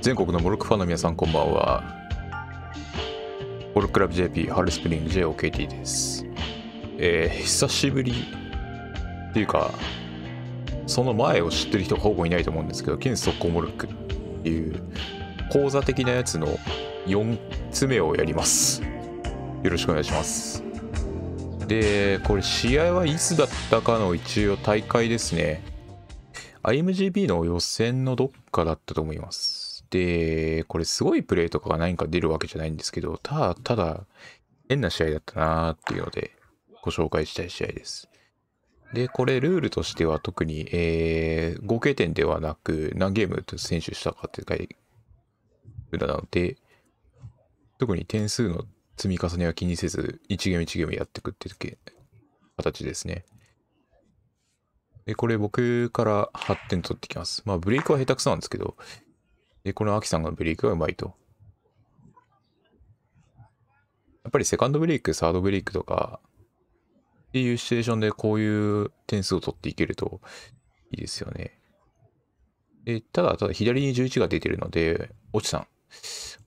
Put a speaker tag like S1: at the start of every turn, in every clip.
S1: 全国のモルクファンの皆さんこんばんはモルクラブ JP ハルスプリング JOKT ですえー、久しぶりっていうかその前を知ってる人ほぼいないと思うんですけど県速攻モルクっていう講座的なやつの4つ目をやりますよろしくお願いしますでこれ試合はいつだったかの一応大会ですね IMGB の予選のどっかだったと思いますで、これすごいプレーとかが何か出るわけじゃないんですけど、ただ、ただ、変な試合だったなーっていうので、ご紹介したい試合です。で、これルールとしては特に、えー、合計点ではなく、何ゲーム選手したかって書いてなので、特に点数の積み重ねは気にせず、1ゲーム1ゲームやっていくっていう形ですね。で、これ僕から8点取ってきます。まあ、ブレイクは下手くそなんですけど、で、このアキさんがブレイクがうまいと。やっぱりセカンドブレイク、サードブレイクとかっていうシチュエーションでこういう点数を取っていけるといいですよね。で、ただ、ただ左に11が出てるので、落ちさん。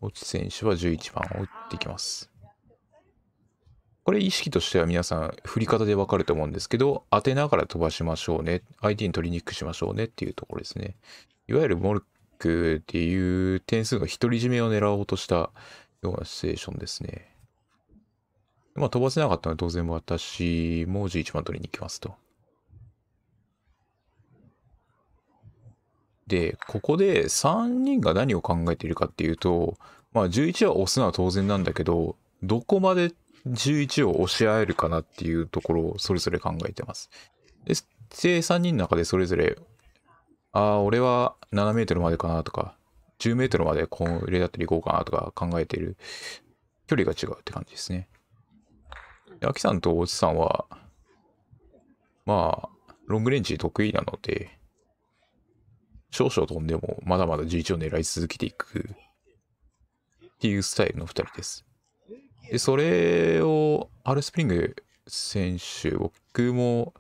S1: 落ち選手は11番を打っていきます。これ意識としては皆さん振り方でわかると思うんですけど、当てながら飛ばしましょうね。相手に取りにくくしましょうねっていうところですね。いわゆるモルクっていう点数が独り占めを狙おうとしたようなシチュエーションですね。まあ飛ばせなかったのは当然私も G1 番取りに行きますと。で、ここで3人が何を考えているかっていうと、まあ11は押すのは当然なんだけど、どこまで11を押し合えるかなっていうところをそれぞれ考えてます。で、3人の中でそれぞれああ、俺は7メートルまでかなとか、10メートルまでこれだったら行こうかなとか考えている距離が違うって感じですね。で、アキさんと大じさんは、まあ、ロングレンジ得意なので、少々飛んでもまだまだ11を狙い続けていくっていうスタイルの2人です。で、それを、アルスプリング選手、僕も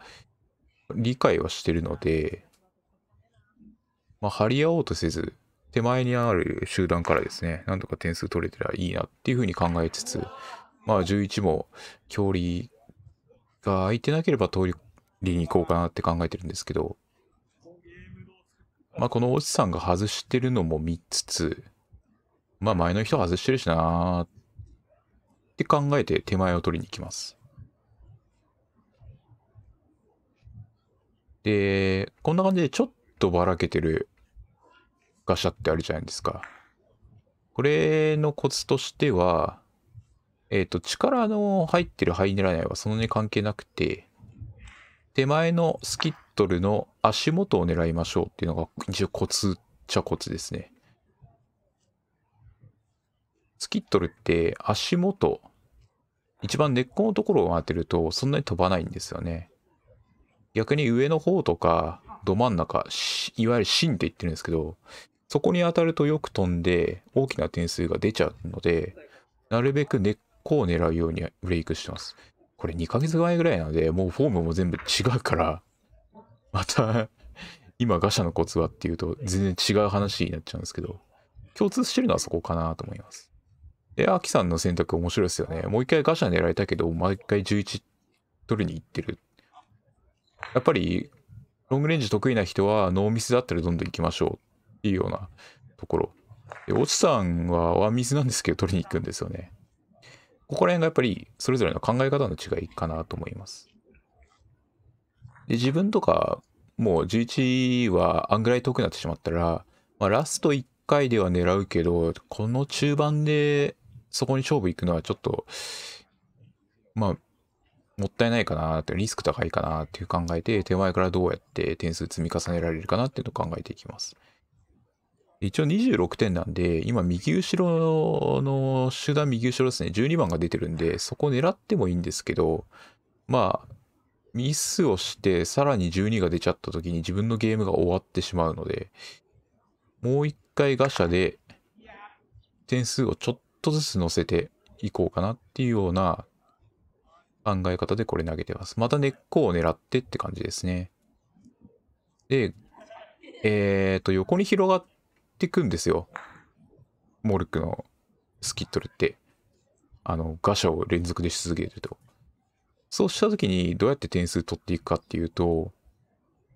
S1: 理解はしてるので、まあ、張り合おうとせず、手前にある集団からですね、なんとか点数取れたらいいなっていうふうに考えつつ、まあ11も距離が空いてなければ通りに行こうかなって考えてるんですけど、まあこの落ちさんが外してるのも見つつ、まあ前の人外してるしなーって考えて手前を取りに行きます。で、こんな感じでちょっとばらけてるガシャってあるじゃないですか。これのコツとしては、えっ、ー、と、力の入ってる入らないはそのに関係なくて、手前のスキットルの足元を狙いましょうっていうのが一応コツっちゃコツですね。スキットルって足元、一番根っこのところを当てるとそんなに飛ばないんですよね。逆に上の方とか、ど真ん中、いわゆる芯って言ってるんですけど、そこに当たるとよく飛んで大きな点数が出ちゃうので、なるべく根っこを狙うようにブレイクしてます。これ2ヶ月前ぐらいなので、もうフォームも全部違うから、また今ガシャのコツはっていうと全然違う話になっちゃうんですけど、共通してるのはそこかなと思います。で、アキさんの選択面白いですよね。もう一回ガシャ狙いたけど、毎回11取りに行ってる。やっぱり、ロングレンジ得意な人はノーミスだったらどんどん行きましょういいようなところ。で、オチさんはワ水なんですけど、取りに行くんですよね。ここら辺がやっぱりそれぞれの考え方の違いかなと思います。で、自分とか、もう11はあんぐらい遠くなってしまったら、まあ、ラスト1回では狙うけど、この中盤でそこに勝負行くのはちょっと、まあ、もったいないかなって、リスク高いかなっていう考えて、手前からどうやって点数積み重ねられるかなっていうのを考えていきます。一応26点なんで、今右後ろの手段右後ろですね、12番が出てるんで、そこ狙ってもいいんですけど、まあ、ミスをして、さらに12が出ちゃった時に自分のゲームが終わってしまうので、もう一回ガシャで、点数をちょっとずつ乗せていこうかなっていうような考え方でこれ投げてます。また根っこを狙ってって感じですね。で、えっ、ー、と、横に広がっってくんですよ。モルクのスキットルって。あの、ガシャを連続でし続けると。そうした時にどうやって点数取っていくかっていうと、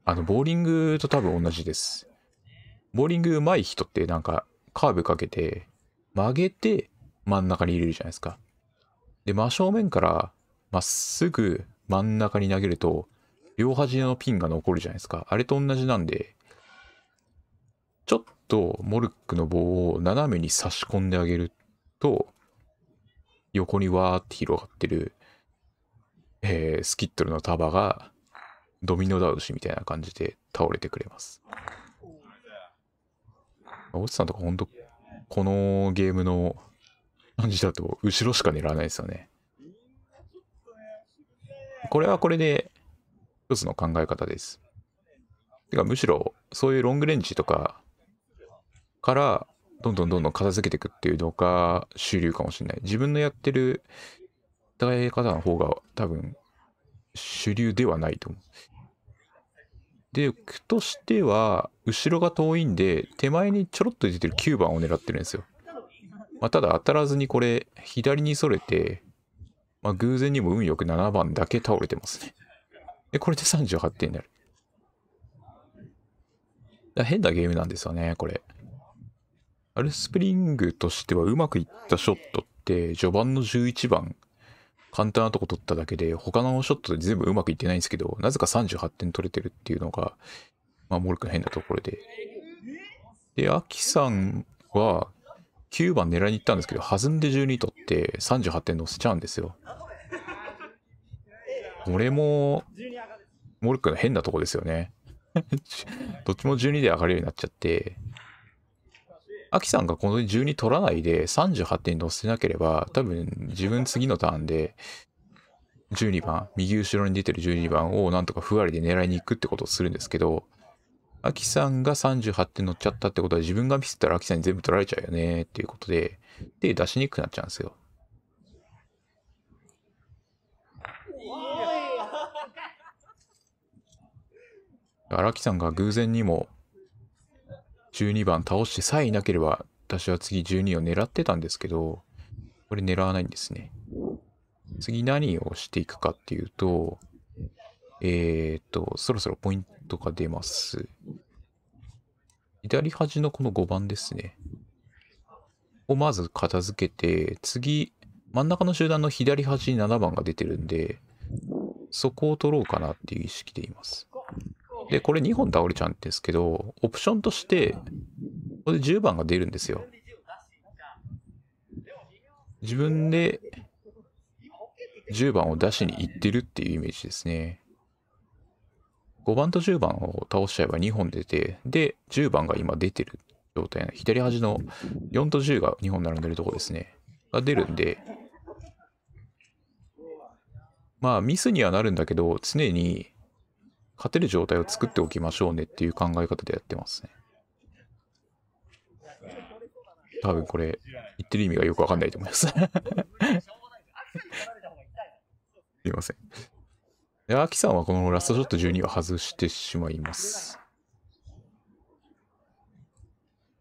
S1: あの、ボーリングと多分同じです。ボーリング上手い人ってなんかカーブかけて曲げて真ん中に入れるじゃないですか。で、真正面からまっすぐ真ん中に投げると両端のピンが残るじゃないですか。あれと同じなんで、ちょっとモルックの棒を斜めに差し込んであげると、横にわーって広がってる、えー、スキットルの束がドミノ倒しみたいな感じで倒れてくれます。落ちさんとかほんと、このゲームの感じだと後ろしか狙わないですよね。これはこれで一つの考え方です。てかむしろそういうロングレンジとかからどんどんどんどん片付けていくっていうのが主流かもしれない。自分のやってる捉え方の方が多分主流ではないと思う。で、句としては、後ろが遠いんで、手前にちょろっと出てる9番を狙ってるんですよ。まあ、ただ当たらずにこれ、左にそれて、まあ、偶然にも運よく7番だけ倒れてますね。で、これで38点になる。変なゲームなんですよね、これ。アルスプリングとしてはうまくいったショットって序盤の11番簡単なとこ取っただけで他のショットで全部うまくいってないんですけどなぜか38点取れてるっていうのが、まあ、モルクの変なところででアキさんは9番狙いに行ったんですけど弾んで12取って38点乗せちゃうんですよこれもモルクの変なとこですよね どっちも12で上がるようになっちゃってアキさんがこの12取らないで38に乗せなければ、多分自分次のターンで、12番、右後ろに出てる12番をなんとかふわりで狙いに行くってことをするんですけど、アキさんが38点乗っちゃったってことは自分がミスったらアキさんに全部取られちゃうよねっていうことで、で、出しにくくなっちゃうんですよ。荒木さんが偶然にも12番倒してさえいなければ、私は次12を狙ってたんですけど、これ狙わないんですね。次何をしていくかっていうと、えー、っと、そろそろポイントが出ます。左端のこの5番ですね。をまず片付けて、次、真ん中の集団の左端に7番が出てるんで、そこを取ろうかなっていう意識でいます。で、これ2本倒れちゃうんですけど、オプションとして、これ10番が出るんですよ。自分で10番を出しにいってるっていうイメージですね。5番と10番を倒しちゃえば2本出て、で、10番が今出てる状態左端の4と10が2本並んでるとこですね。が出るんで、まあミスにはなるんだけど、常に勝てる状態を作っておきましょうねっていう考え方でやってますね。多分これ、言ってる意味がよくわかんないと思います すいません。で、アキさんはこのラストショット12を外してしまいます。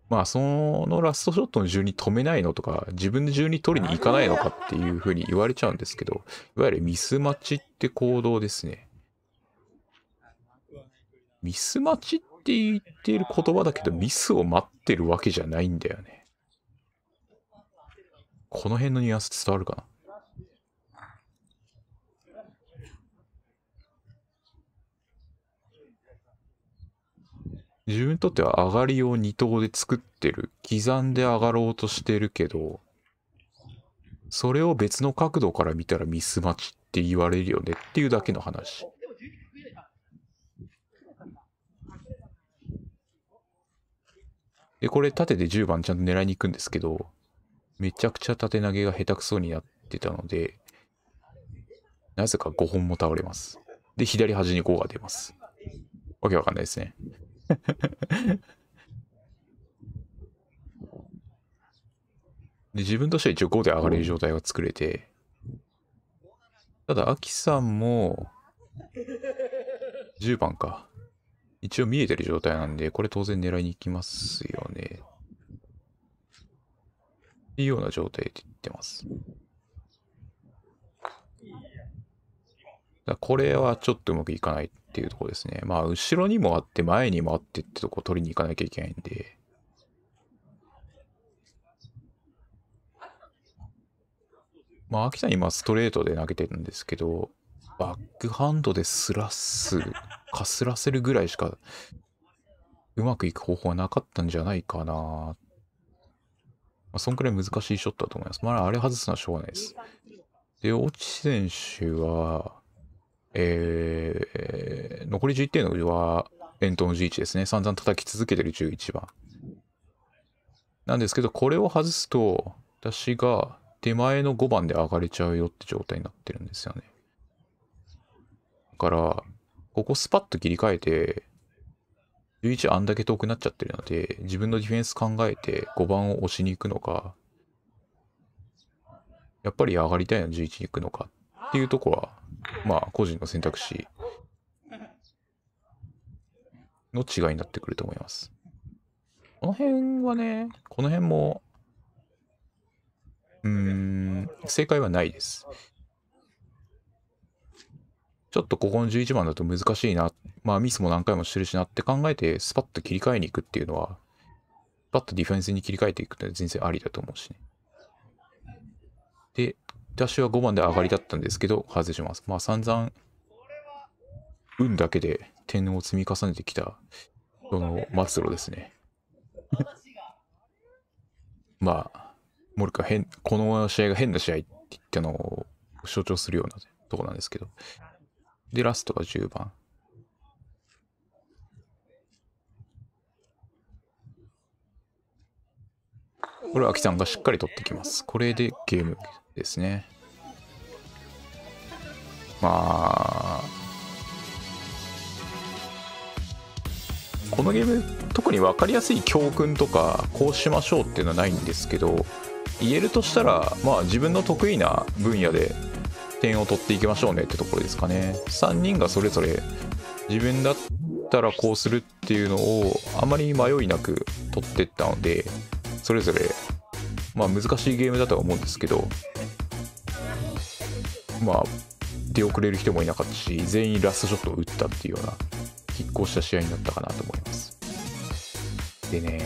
S1: まあ、そのラストショットの12止めないのとか、自分で12取りに行かないのかっていうふうに言われちゃうんですけど、いわゆるミスマッチって行動ですね。ミス待ちって言っている言葉だけど、ミスを待ってるわけじゃないんだよね。この辺のニュアンス伝わるかな自分にとっては上がりを二等で作ってる。刻んで上がろうとしてるけど、それを別の角度から見たらミス待ちって言われるよねっていうだけの話。で、これ縦で10番ちゃんと狙いに行くんですけど、めちゃくちゃ縦投げが下手くそになってたので、なぜか5本も倒れます。で、左端に5が出ます。わけわかんないですね。で、自分としては一応5で上がれる状態が作れて、ただ、アキさんも、10番か。一応見えてる状態なんで、これ当然狙いに行きますよね。っていうような状態で言ってます。だこれはちょっとうまくいかないっていうところですね。まあ、後ろにもあって、前にもあってってとこ取りに行かなきゃいけないんで。まあ、秋田に今ストレートで投げてるんですけど、バックハンドでスラッスかすらせるぐらいしか、うまくいく方法はなかったんじゃないかな。まあ、そんくらい難しいショットだと思います。まあ、あれ外すのはしょうがないです。で、落ち選手は、えー、残り11点の上は、遠投の11ですね。散々叩き続けてる11番。なんですけど、これを外すと、私が手前の5番で上がれちゃうよって状態になってるんですよね。だから、ここスパッと切り替えて、11あんだけ遠くなっちゃってるので、自分のディフェンス考えて5番を押しに行くのか、やっぱり上がりたいの11に行くのかっていうとこは、まあ個人の選択肢の違いになってくると思います。この辺はね、この辺も、うーん、正解はないです。ちょっとここの11番だと難しいな、まあミスも何回もしてるしなって考えて、スパッと切り替えに行くっていうのは、スパッとディフェンスに切り替えていくって全然ありだと思うしね。で、私は5番で上がりだったんですけど、外します。まあ散々、運だけで点を積み重ねてきた、その末路ですね。まあ、モルカ変、この試合が変な試合って言ったのを象徴するようなとこなんですけど、で、ラストが10番。これ、アキさんがしっかり取ってきます。これでゲームですね。まあ、このゲーム、特に分かりやすい教訓とか、こうしましょうっていうのはないんですけど、言えるとしたら、まあ、自分の得意な分野で点を取っていきましょうねってところですかね。3人がそれぞれ自分だったらこうするっていうのをあまり迷いなく取ってったので、それぞれ、まあ難しいゲームだとは思うんですけど、まあ出遅れる人もいなかったし、全員ラストショットを打ったっていうような、拮抗した試合になったかなと思います。でね、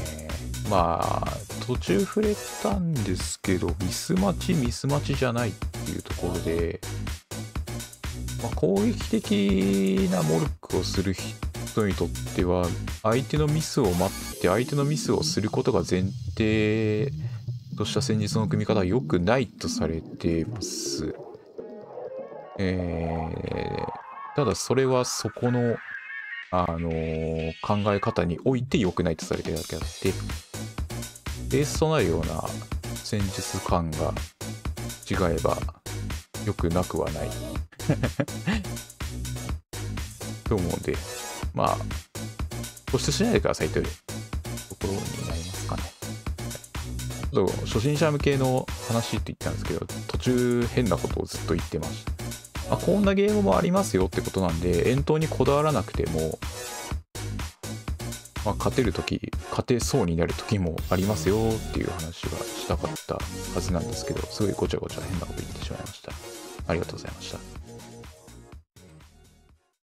S1: まあ途中触れたんですけど、ミスッチ、ミスッチじゃないっていうところで、まあ、攻撃的なモルックをする人にとっては相手のミスを待って相手のミスをすることが前提とした戦術の組み方は良くないとされています。えー、ただそれはそこの、あのー、考え方において良くないとされてるだけあってベースとなるような戦術感が違えば良くなくはないと思うんで、まあ、固執しないでくださいというところになりますかね。と初心者向けの話って言ったんですけど、途中変なことをずっと言ってました。あ、こんなゲームもありますよってことなんで、遠投にこだわらなくても、まあ、勝てる時勝てそうになる時もありますよっていう話がしたかったはずなんですけどすごいごちゃごちゃ変なこと言ってしまいました。ありがとうございました。